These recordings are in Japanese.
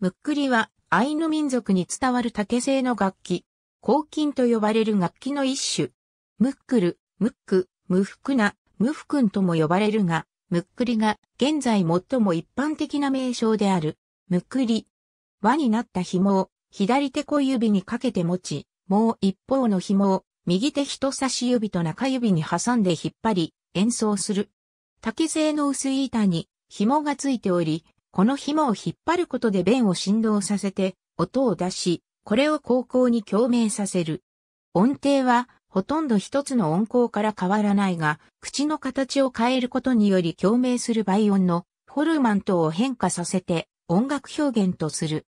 むっくりはアイヌ民族に伝わる竹製の楽器。黄金と呼ばれる楽器の一種。ムックル、ムック、ムフクナ、ムフクンとも呼ばれるが、ムックリが現在最も一般的な名称である。ムックリ。輪になった紐を左手小指にかけて持ち、もう一方の紐を右手人差し指と中指に挟んで引っ張り、演奏する。竹製の薄い板に紐がついており、この紐を引っ張ることで弁を振動させて、音を出し、これを高校に共鳴させる。音程は、ほとんど一つの音高から変わらないが、口の形を変えることにより共鳴する倍音のフォルマントを変化させて音楽表現とする。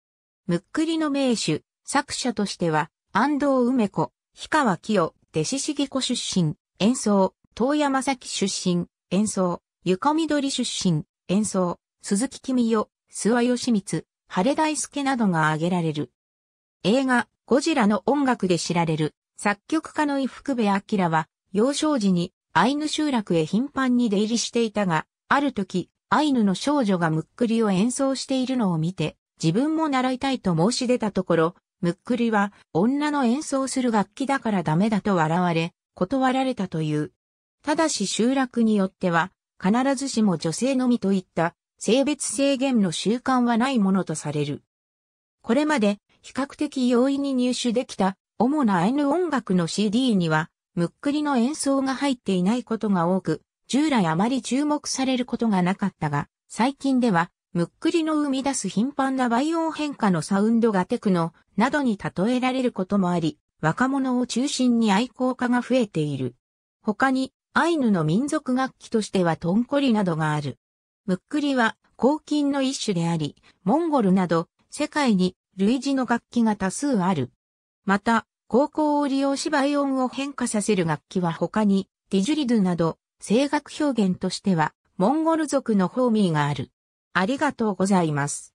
むっくりの名手、作者としては、安藤梅子、氷川清、弟子しぎ子出身、演奏、遠山崎出身、演奏、床緑出身、演奏、鈴木君代、諏訪義光、晴大輔などが挙げられる。映画、ゴジラの音楽で知られる、作曲家の伊福部明は、幼少時にアイヌ集落へ頻繁に出入りしていたが、ある時、アイヌの少女がムックリを演奏しているのを見て、自分も習いたいと申し出たところ、ムックリは女の演奏する楽器だからダメだと笑われ、断られたという。ただし集落によっては、必ずしも女性のみといった性別制限の習慣はないものとされる。これまで比較的容易に入手できた主なアイヌ音楽の CD には、むっくりの演奏が入っていないことが多く、従来あまり注目されることがなかったが、最近では、むっくりの生み出す頻繁な倍音変化のサウンドがテクノなどに例えられることもあり、若者を中心に愛好家が増えている。他に、アイヌの民族楽器としてはトンコリなどがある。むっくりは、黄金の一種であり、モンゴルなど、世界に類似の楽器が多数ある。また、高校を利用し倍音を変化させる楽器は他に、ディジュリドゥなど、声楽表現としては、モンゴル族のホーミーがある。ありがとうございます。